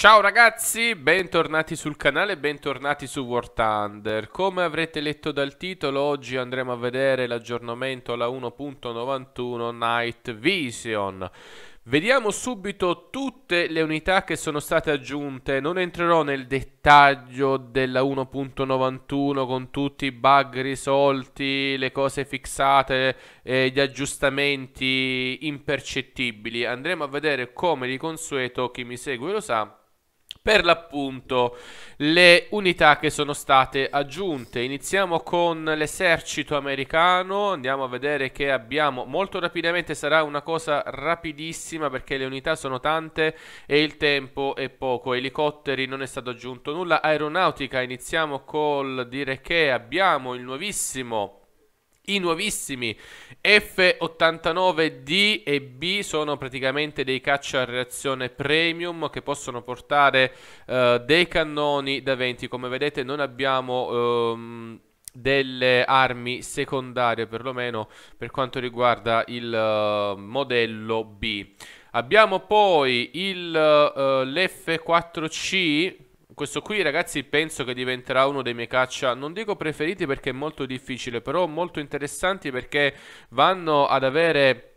Ciao ragazzi, bentornati sul canale, bentornati su War Thunder. Come avrete letto dal titolo, oggi andremo a vedere l'aggiornamento alla 1.91 Night Vision. Vediamo subito tutte le unità che sono state aggiunte, non entrerò nel dettaglio della 1.91 con tutti i bug risolti, le cose fissate, e gli aggiustamenti impercettibili, andremo a vedere come di consueto chi mi segue lo sa per l'appunto le unità che sono state aggiunte. Iniziamo con l'esercito americano, andiamo a vedere che abbiamo molto rapidamente, sarà una cosa rapidissima perché le unità sono tante e il tempo è poco, elicotteri non è stato aggiunto nulla, aeronautica iniziamo col dire che abbiamo il nuovissimo i nuovissimi F89D e B sono praticamente dei caccia a reazione premium che possono portare eh, dei cannoni da 20. Come vedete non abbiamo... Ehm, delle armi secondarie perlomeno per quanto riguarda il uh, modello B abbiamo poi eh, l'F4C questo qui ragazzi penso che diventerà uno dei miei caccia Non dico preferiti perché è molto difficile Però molto interessanti perché vanno ad avere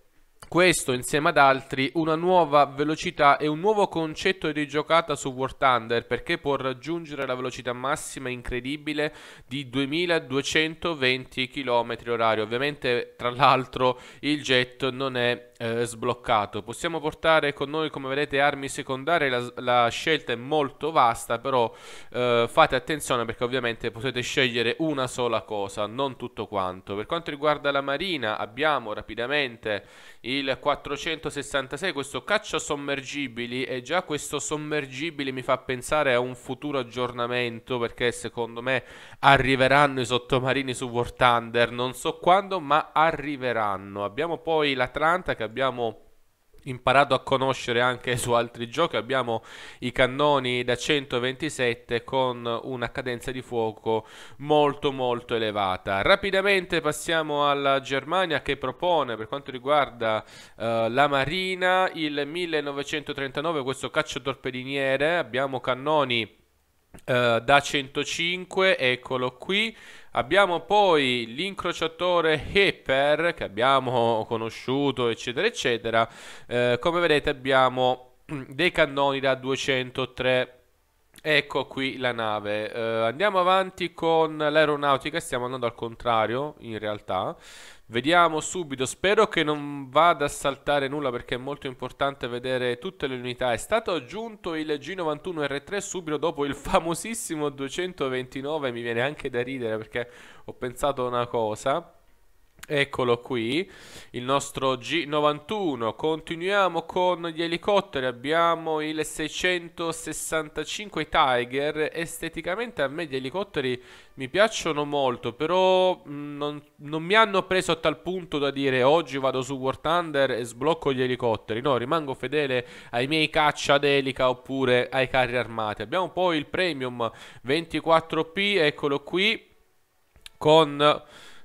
questo, insieme ad altri, una nuova velocità e un nuovo concetto di giocata su War Thunder perché può raggiungere la velocità massima incredibile di 2220 km h Ovviamente, tra l'altro, il jet non è eh, sbloccato. Possiamo portare con noi, come vedete, armi secondarie, la, la scelta è molto vasta, però eh, fate attenzione perché ovviamente potete scegliere una sola cosa, non tutto quanto. Per quanto riguarda la marina, abbiamo rapidamente il 466, questo caccia sommergibili e già questo sommergibile mi fa pensare a un futuro aggiornamento perché secondo me arriveranno i sottomarini su War Thunder, non so quando ma arriveranno. Abbiamo poi l'Atlanta che abbiamo imparato a conoscere anche su altri giochi. Abbiamo i cannoni da 127 con una cadenza di fuoco molto molto elevata. Rapidamente passiamo alla Germania che propone per quanto riguarda eh, la marina il 1939 questo cacciatorpediniere. Abbiamo cannoni eh, da 105, eccolo qui Abbiamo poi l'incrociatore Hepper che abbiamo conosciuto, eccetera, eccetera. Eh, come vedete abbiamo dei cannoni da 203 Ecco qui la nave. Uh, andiamo avanti con l'aeronautica. Stiamo andando al contrario, in realtà. Vediamo subito. Spero che non vada a saltare nulla perché è molto importante vedere tutte le unità. È stato aggiunto il G91R3 subito dopo il famosissimo 229. Mi viene anche da ridere perché ho pensato a una cosa. Eccolo qui, il nostro G91. Continuiamo con gli elicotteri. Abbiamo il 665 Tiger. Esteticamente a me gli elicotteri mi piacciono molto, però mm, non, non, mi hanno preso a tal punto da dire oggi vado su War Thunder e sblocco gli elicotteri. No, rimango fedele ai miei caccia ad elica oppure ai carri armati. Abbiamo poi il Premium 24P, eccolo qui, con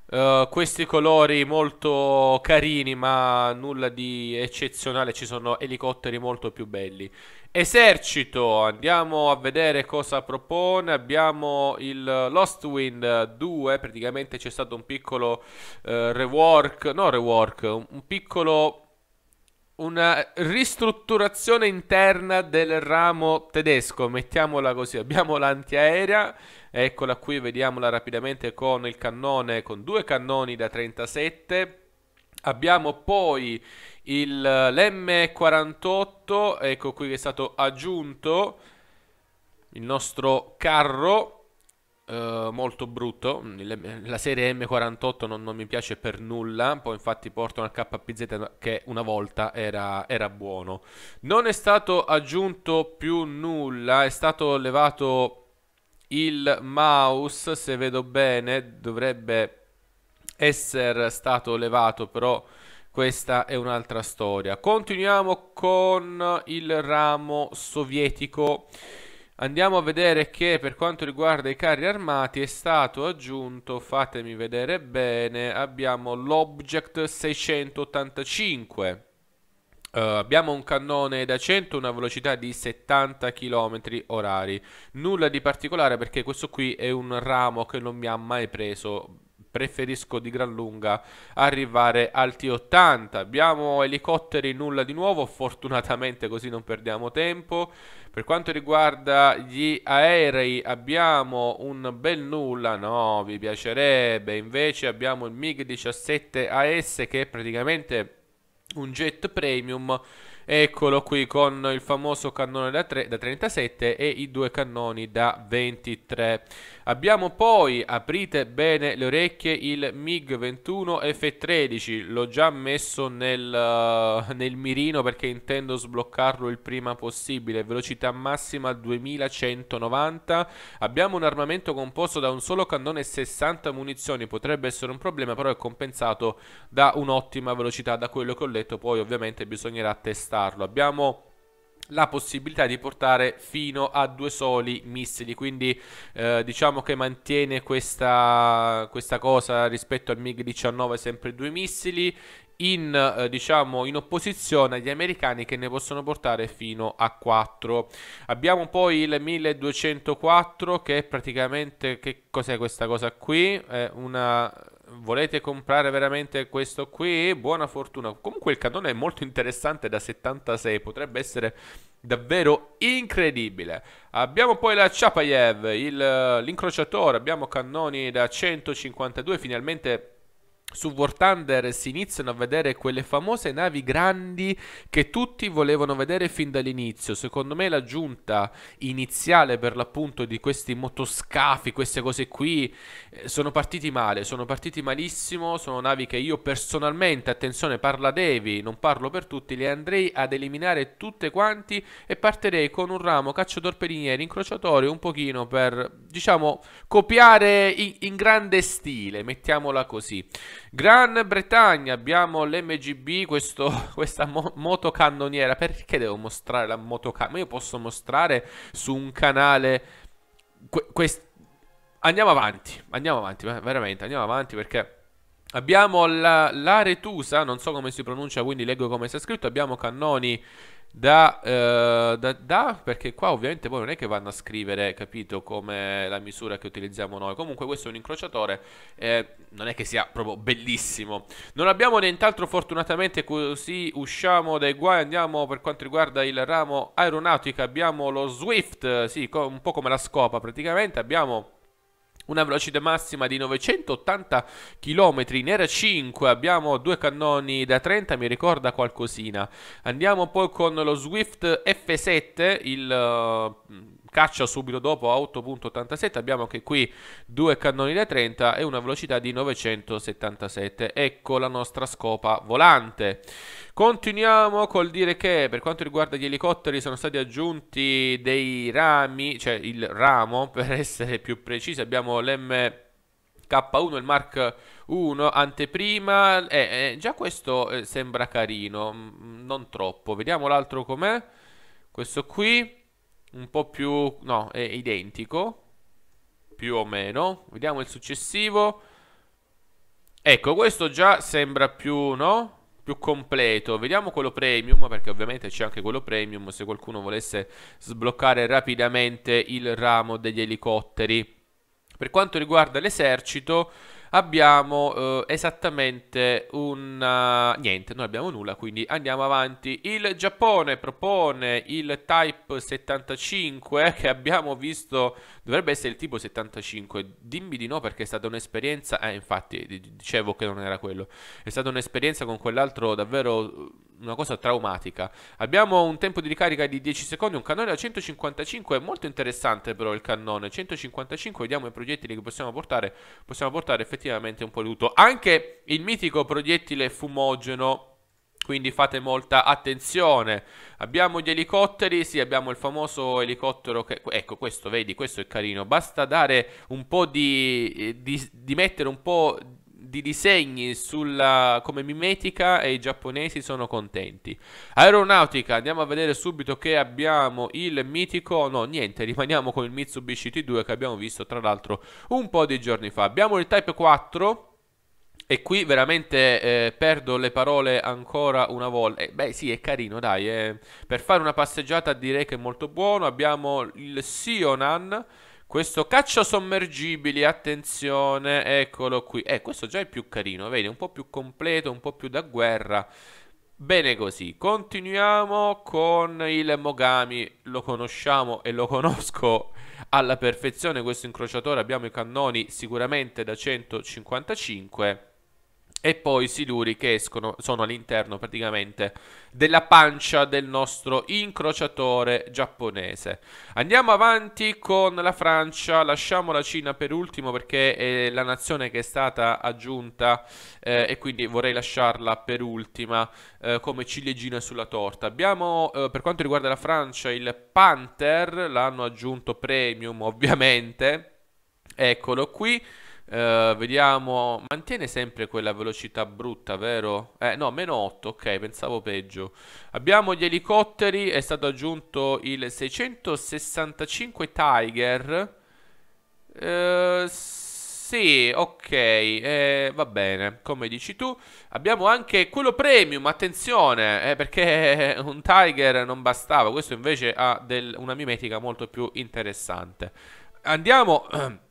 eh, questi colori molto carini, ma nulla di eccezionale. Ci sono elicotteri molto più belli. Esercito, andiamo a vedere cosa propone. Abbiamo il Lost Wind 2. Praticamente c'è stato un piccolo uh, rework, no rework, un piccolo una ristrutturazione interna del ramo tedesco, mettiamola così. Abbiamo l'antiaerea, Eccola qui, vediamola rapidamente con il cannone, con due cannoni da 37. Abbiamo poi il, l'M48, ecco qui che è stato aggiunto il nostro carro. Uh, molto brutto. La serie M48 non, non, mi piace per nulla. Poi, infatti, porta una KPZ che una volta era, era, buono. Non è stato aggiunto più nulla, è stato levato il mouse, se vedo bene, dovrebbe essere stato levato, però questa è un'altra storia. Continuiamo con il ramo sovietico. Andiamo a vedere che per quanto riguarda i carri armati è stato aggiunto, fatemi vedere bene, abbiamo l'Object 685 Uh, abbiamo un cannone da 100, una velocità di 70 km orari. Nulla di particolare perché questo qui è un ramo che non mi ha mai preso preferisco di gran lunga arrivare al T80. Abbiamo elicotteri, nulla di nuovo, fortunatamente così non perdiamo tempo. Per quanto riguarda gli aerei abbiamo un bel nulla, no, vi piacerebbe, invece abbiamo il MiG-17AS che è praticamente un jet premium eccolo qui con il famoso cannone da, tre, da 37 e i due cannoni da 23 Abbiamo poi, aprite bene le orecchie, il MiG-21 F-13. L'ho già messo nel, uh, nel mirino perché intendo sbloccarlo il prima possibile. Velocità massima 2190. Abbiamo un armamento composto da un solo cannone e 60 munizioni. Potrebbe essere un problema, però è compensato da un'ottima velocità. Da quello che ho letto, poi ovviamente bisognerà testarlo. Abbiamo la possibilità di portare fino a due soli missili quindi eh, diciamo che mantiene questa, questa cosa rispetto al MiG-19 sempre due missili in, eh, diciamo, in, opposizione agli americani che ne possono portare fino a 4. Abbiamo poi il 1204 che è praticamente che cos'è questa cosa qui? È una volete comprare veramente questo qui, buona fortuna. Comunque il cannone è molto interessante da 76, potrebbe essere davvero incredibile. Abbiamo poi la Chapayev, l'incrociatore, abbiamo cannoni da 152, finalmente su War Thunder si iniziano a vedere quelle famose navi grandi che tutti volevano vedere fin dall'inizio. Secondo me l'aggiunta iniziale per l'appunto di questi motoscafi, queste cose qui, eh, sono partiti male, sono partiti malissimo, sono navi che io personalmente, attenzione, parla Devi, non parlo per tutti, le andrei ad eliminare tutte quanti e partirei con un ramo cacciatorpedinieri, incrociatori, un pochino per, diciamo, copiare in, in grande stile, mettiamola così. Gran Bretagna, abbiamo l'MGB, questo, questa mo motocannoniera. Perché devo mostrare la motocannoniera? io posso mostrare su un canale... Que andiamo avanti, andiamo avanti, veramente, andiamo avanti perché... Abbiamo la, la Retusa, non so come si pronuncia, quindi leggo come sta scritto. Abbiamo cannoni da, eh, da, da, perché qua ovviamente poi non è che vanno a scrivere, capito, come la misura che utilizziamo noi. Comunque questo è un incrociatore, eh, non è che sia proprio bellissimo. Non abbiamo nient'altro fortunatamente, così usciamo dai guai, andiamo per quanto riguarda il ramo aeronautica, abbiamo lo Swift, sì, un po' come la scopa praticamente, abbiamo una velocità massima di 980 km in era 5 abbiamo due cannoni da 30 mi ricorda qualcosina andiamo poi con lo Swift F7 il eh, caccia subito dopo a 8.87 abbiamo anche qui due cannoni da 30 e una velocità di 977 ecco la nostra scopa volante continuiamo col dire che per quanto riguarda gli elicotteri sono stati aggiunti dei rami cioè il ramo per essere più precisi abbiamo l'M K1 il Mark 1 anteprima eh, eh, già questo eh, sembra carino mm, non troppo vediamo l'altro com'è questo qui un po' più... no, è identico, più o meno. Vediamo il successivo. Ecco, questo già sembra più, no? Più completo. Vediamo quello premium, perché ovviamente c'è anche quello premium se qualcuno volesse sbloccare rapidamente il ramo degli elicotteri. Per quanto riguarda l'esercito abbiamo eh, esattamente un... Eh, niente, non abbiamo nulla, quindi andiamo avanti. Il Giappone propone il Type 75 eh, che abbiamo visto, dovrebbe essere il tipo 75, dimmi di no perché è stata un'esperienza, eh infatti dicevo che non era quello, è stata un'esperienza con quell'altro davvero eh, una cosa traumatica. Abbiamo un tempo di ricarica di 10 secondi, un cannone da 155, è molto interessante però il cannone, 155, vediamo i proiettili che possiamo portare, possiamo portare effettivamente effettivamente un po' di Anche il mitico proiettile fumogeno quindi fate molta attenzione. Abbiamo gli elicotteri, sì, abbiamo il famoso elicottero che... Ecco, questo, vedi, questo è carino. Basta dare un po' di... Eh, di, di mettere un po' di disegni sulla, come mimetica e i giapponesi sono contenti. Aeronautica, andiamo a vedere subito che abbiamo il mitico, no niente, rimaniamo con il Mitsubishi T2 che abbiamo visto tra l'altro un po' di giorni fa. Abbiamo il Type 4. E qui veramente eh, perdo le parole ancora una volta. Eh, beh, sì, è carino, dai. Eh. Per fare una passeggiata direi che è molto buono. Abbiamo il Sionan questo caccia sommergibili, attenzione, eccolo qui. Eh, questo già è più carino, vedi, un po' più completo, un po' più da guerra. Bene così, continuiamo con il Mogami, lo conosciamo e lo conosco alla perfezione questo incrociatore, abbiamo i cannoni sicuramente da 155 e poi i siluri che escono, sono all'interno praticamente della pancia del nostro incrociatore giapponese. Andiamo avanti con la Francia, lasciamo la Cina per ultimo perché è la nazione che è stata aggiunta eh, e quindi vorrei lasciarla per ultima eh, come ciliegina sulla torta. Abbiamo eh, per quanto riguarda la Francia il Panther, l'hanno aggiunto premium ovviamente, eccolo qui. Eh, vediamo, mantiene sempre quella velocità brutta, vero? Eh, no, meno 8, ok, pensavo peggio. Abbiamo gli elicotteri, è stato aggiunto il 665 Tiger. Uh, sì, ok, eh, va bene, come dici tu. Abbiamo anche quello premium, attenzione, eh, perché un Tiger non bastava, questo invece ha del, una mimetica molto più interessante. Andiamo...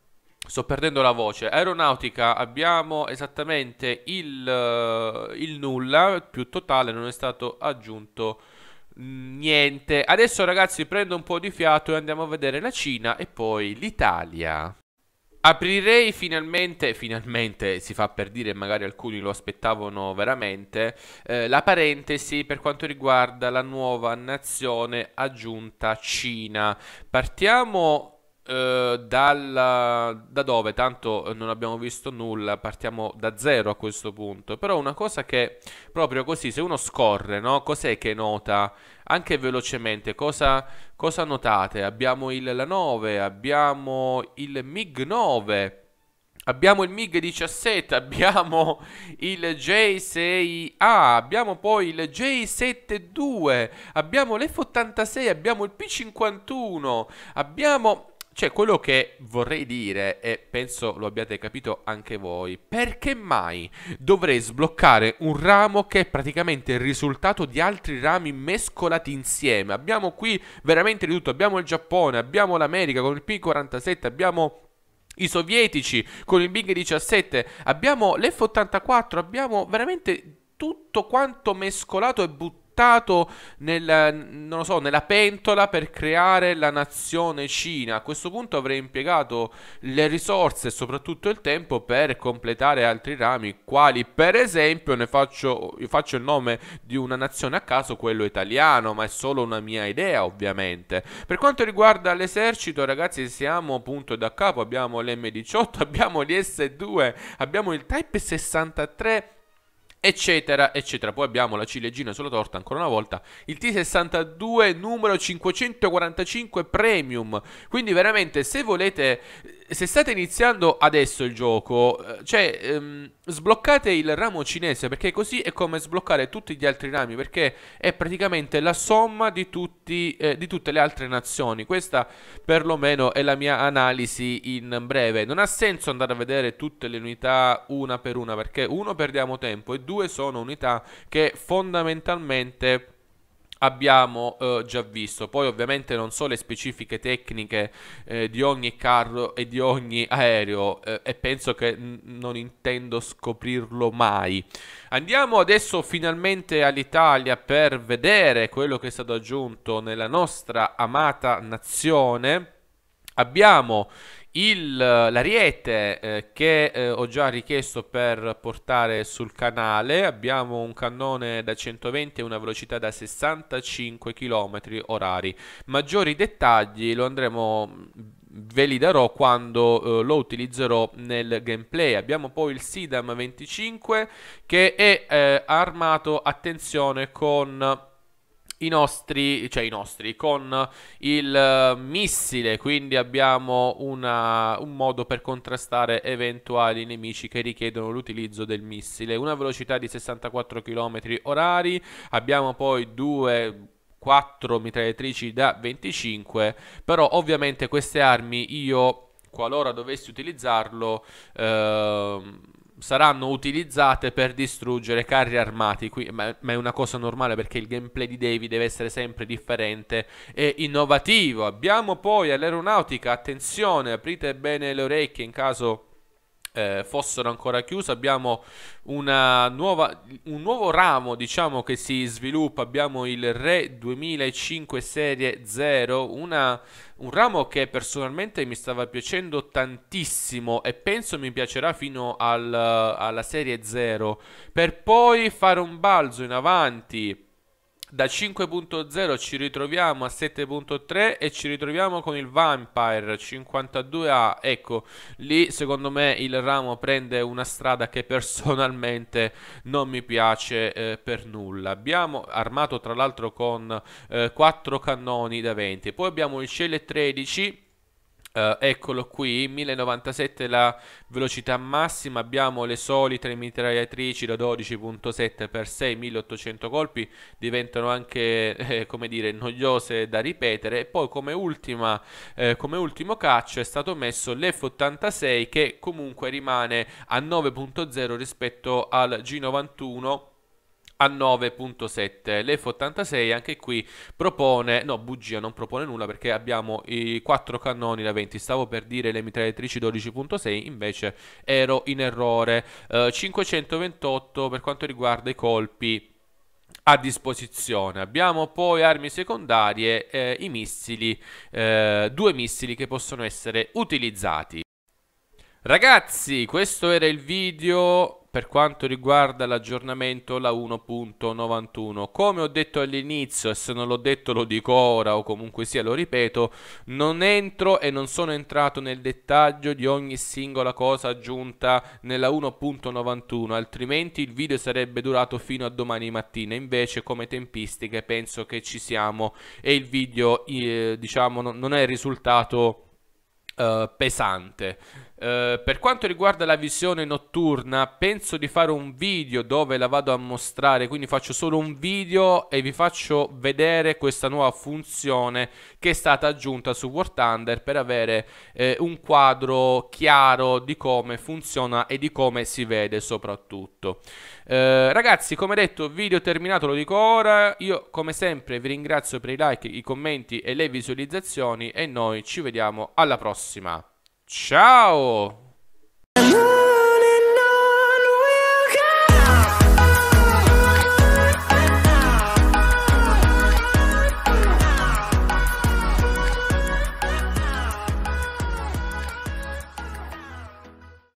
Sto perdendo la voce. Aeronautica abbiamo esattamente il, eh, il nulla più totale, non è stato aggiunto niente. Adesso ragazzi prendo un po' di fiato e andiamo a vedere la Cina e poi l'Italia. Aprirei finalmente, finalmente si fa per dire, magari alcuni lo aspettavano veramente, eh, la parentesi per quanto riguarda la nuova nazione aggiunta Cina. Partiamo eh, dalla, da dove tanto non abbiamo visto nulla, partiamo da zero a questo punto. Però una cosa che proprio così, se uno scorre, no? cos'è che nota? Anche velocemente, cosa, cosa notate? Abbiamo il la 9, abbiamo il MiG 9. Abbiamo il MiG-17, abbiamo il J6A, abbiamo poi il j 72 abbiamo l'F-86, abbiamo il P-51, abbiamo cioè, quello che vorrei dire, e penso lo abbiate capito anche voi, perché mai dovrei sbloccare un ramo che è praticamente il risultato di altri rami mescolati insieme? Abbiamo qui veramente di tutto, abbiamo il Giappone, abbiamo l'America con il P47, abbiamo i sovietici con il Big 17, abbiamo l'F84, abbiamo veramente tutto quanto mescolato e buttato buttato nel, so, nella pentola per creare la nazione Cina. A questo punto avrei impiegato le risorse e soprattutto il tempo per completare altri rami, quali per esempio ne faccio, faccio il nome di una nazione a caso, quello italiano, ma è solo una mia idea ovviamente. Per quanto riguarda l'esercito, ragazzi, siamo punto da capo, abbiamo l'M18, abbiamo gli S2, abbiamo il Type 63 eccetera, eccetera. Poi abbiamo la ciliegina sulla torta ancora una volta, il T62 numero 545 Premium. Quindi veramente se volete se state iniziando adesso il gioco, eh, cioè ehm, sbloccate il ramo cinese perché così è come sbloccare tutti gli altri rami perché è praticamente la somma di, tutti, eh, di tutte le altre nazioni. Questa perlomeno è la mia analisi in breve. Non ha senso andare a vedere tutte le unità una per una perché uno perdiamo tempo e due due sono unità che fondamentalmente abbiamo eh, già visto. Poi ovviamente non so le specifiche tecniche eh, di ogni carro e di ogni aereo eh, e penso che non intendo scoprirlo mai. Andiamo adesso finalmente all'Italia per vedere quello che è stato aggiunto nella nostra amata nazione. Abbiamo il, l'ariete eh, che eh, ho già richiesto per portare sul canale, abbiamo un cannone da 120 e una velocità da 65 km orari. Maggiori dettagli lo andremo ve li darò quando eh, lo utilizzerò nel gameplay. Abbiamo poi il Sidam 25 che è eh, armato, attenzione, con i nostri, cioè i nostri, con il eh, missile, quindi abbiamo una, un modo per contrastare eventuali nemici che richiedono l'utilizzo del missile, una velocità di 64 km orari, abbiamo poi due 4 mitragliatrici da 25, però ovviamente queste armi io qualora dovessi utilizzarlo ehm, saranno utilizzate per distruggere carri armati, qui, ma, ma, è una cosa normale perché il gameplay di Davy deve essere sempre differente e innovativo. Abbiamo poi all'aeronautica, attenzione, aprite bene le orecchie in caso eh, fossero ancora chiuse, abbiamo nuova, un nuovo ramo diciamo, che si sviluppa, abbiamo il Re 2005 Serie 0, una, un ramo che personalmente mi stava piacendo tantissimo e penso mi piacerà fino al, alla Serie 0, per poi fare un balzo in avanti da 5.0 ci ritroviamo a 7.3 e ci ritroviamo con il Vampire 52A. Ecco, lì secondo me il ramo prende una strada che personalmente non mi piace eh, per nulla. Abbiamo armato tra l'altro con eh, 4 cannoni da 20. Poi abbiamo il Cele 13 Uh, eccolo qui, 1097 la velocità massima, abbiamo le solite mitragliatrici da 12.7x6, 1800 colpi, diventano anche, eh, come dire, noiose da ripetere. E poi come, ultima, eh, come ultimo caccio è stato messo l'F86 che comunque rimane a 9.0 rispetto al G91 a 9.7 l'F86 anche qui propone no bugia non propone nulla perché abbiamo i 4 cannoni da 20 stavo per dire le mitragliatrici 12.6 invece ero in errore eh, 528 per quanto riguarda i colpi a disposizione. Abbiamo poi armi secondarie, eh, i missili, eh, due missili che possono essere utilizzati. Ragazzi, questo era il video per quanto riguarda l'aggiornamento la 1.91. Come ho detto all'inizio, e se non l'ho detto lo dico ora o comunque sia lo ripeto, non entro e non sono entrato nel dettaglio di ogni singola cosa aggiunta nella 1.91, altrimenti il video sarebbe durato fino a domani mattina. Invece come tempistiche penso che ci siamo e il video eh, diciamo non è risultato eh, pesante. Eh, per quanto riguarda la visione notturna, penso di fare un video dove la vado a mostrare, quindi faccio solo un video e vi faccio vedere questa nuova funzione che è stata aggiunta su War Thunder per avere eh, un quadro chiaro di come funziona e di come si vede soprattutto. Eh, ragazzi, come detto, video terminato, lo dico ora. Io come sempre vi ringrazio per i like, i commenti e le visualizzazioni e noi ci vediamo alla prossima. Ciao!